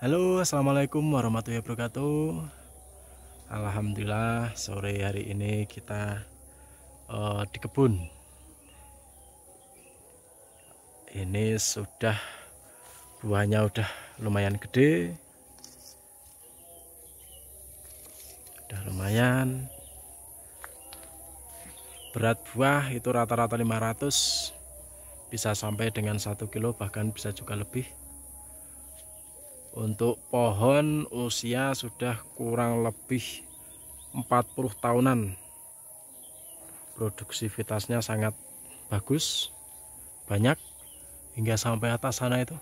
Halo assalamualaikum warahmatullahi wabarakatuh Alhamdulillah sore hari ini kita uh, di kebun Ini sudah buahnya udah lumayan gede Udah lumayan Berat buah itu rata-rata 500 Bisa sampai dengan 1 kilo bahkan bisa juga lebih untuk pohon usia sudah kurang lebih 40 tahunan. Produksivitasnya sangat bagus, banyak hingga sampai atas sana itu.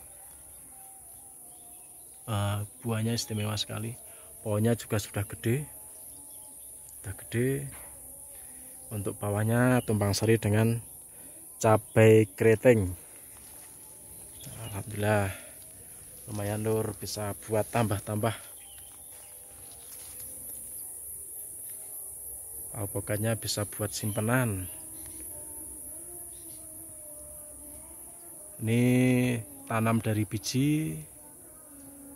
Uh, buahnya istimewa sekali. Pohonnya juga sudah gede. Sudah gede. Untuk bawahnya tumpang sari dengan cabai keriting. Alhamdulillah lumayan lur bisa buat tambah-tambah pokoknya bisa buat simpenan ini tanam dari biji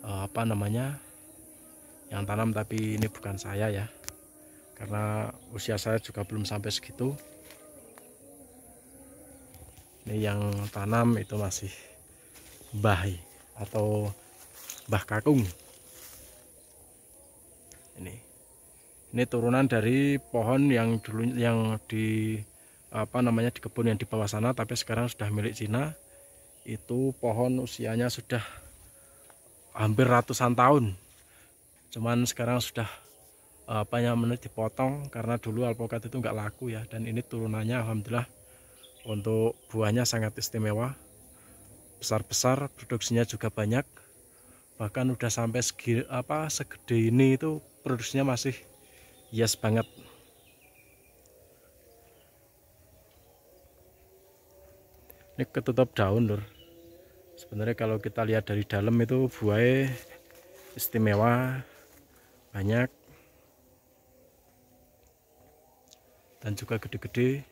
eh, apa namanya yang tanam tapi ini bukan saya ya karena usia saya juga belum sampai segitu ini yang tanam itu masih bahi atau Mbah Kakung. Ini. Ini turunan dari pohon yang dulu yang di apa namanya di kebun yang di bawah sana tapi sekarang sudah milik Cina. Itu pohon usianya sudah hampir ratusan tahun. Cuman sekarang sudah apa menit dipotong karena dulu alpukat itu enggak laku ya dan ini turunannya alhamdulillah untuk buahnya sangat istimewa besar-besar produksinya juga banyak bahkan udah sampai segi, apa segede ini itu produksinya masih yes banget ini ketutup daun lur sebenarnya kalau kita lihat dari dalam itu buahnya istimewa banyak dan juga gede-gede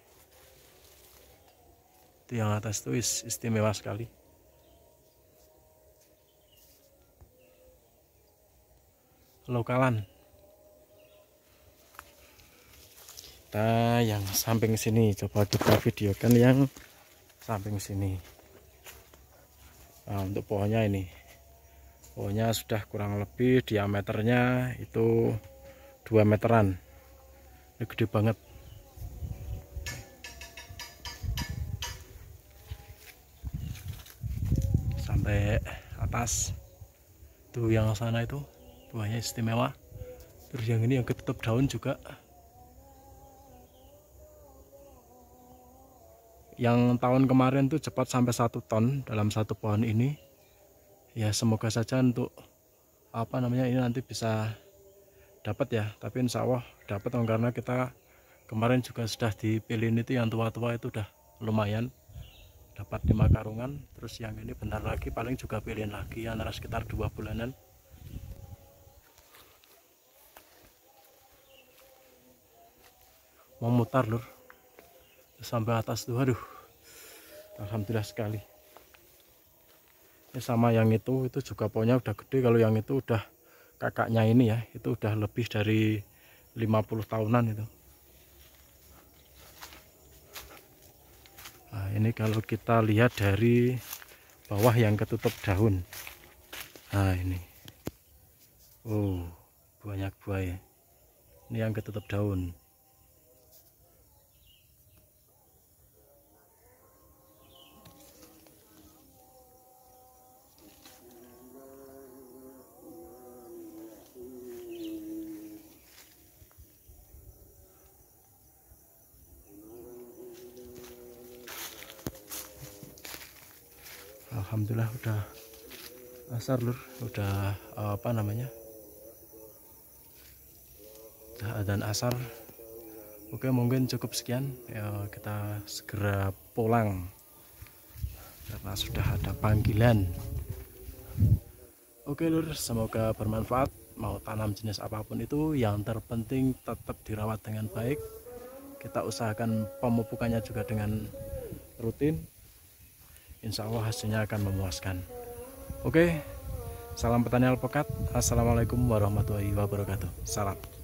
itu yang atas itu istimewa sekali lokalan kita yang samping sini coba kita videokan yang samping sini nah, untuk pohonnya ini pohonnya sudah kurang lebih diameternya itu 2 meteran ini gede banget sampai atas tuh yang sana itu buahnya istimewa terus yang ini yang ketutup daun juga yang tahun kemarin tuh cepat sampai satu ton dalam satu pohon ini ya semoga saja untuk apa namanya ini nanti bisa dapat ya tapi insya Allah dapat karena kita kemarin juga sudah dipilih itu yang tua-tua itu udah lumayan dapat lima karungan terus yang ini bentar lagi paling juga pilihan lagi antara sekitar dua bulanan memutar lur sampai atas tuh aduh alhamdulillah sekali ini ya, sama yang itu itu juga pohonnya udah gede kalau yang itu udah kakaknya ini ya itu udah lebih dari 50 tahunan itu nah ini kalau kita lihat dari bawah yang ketutup daun nah ini oh banyak buaya ini yang ketutup daun Alhamdulillah udah asar lur udah eh, apa namanya udah adzan asar oke mungkin cukup sekian ya, kita segera pulang karena sudah ada panggilan oke lur semoga bermanfaat mau tanam jenis apapun itu yang terpenting tetap dirawat dengan baik kita usahakan pemupukannya juga dengan rutin insya Allah hasilnya akan memuaskan oke salam petani alpekat assalamualaikum warahmatullahi wabarakatuh salam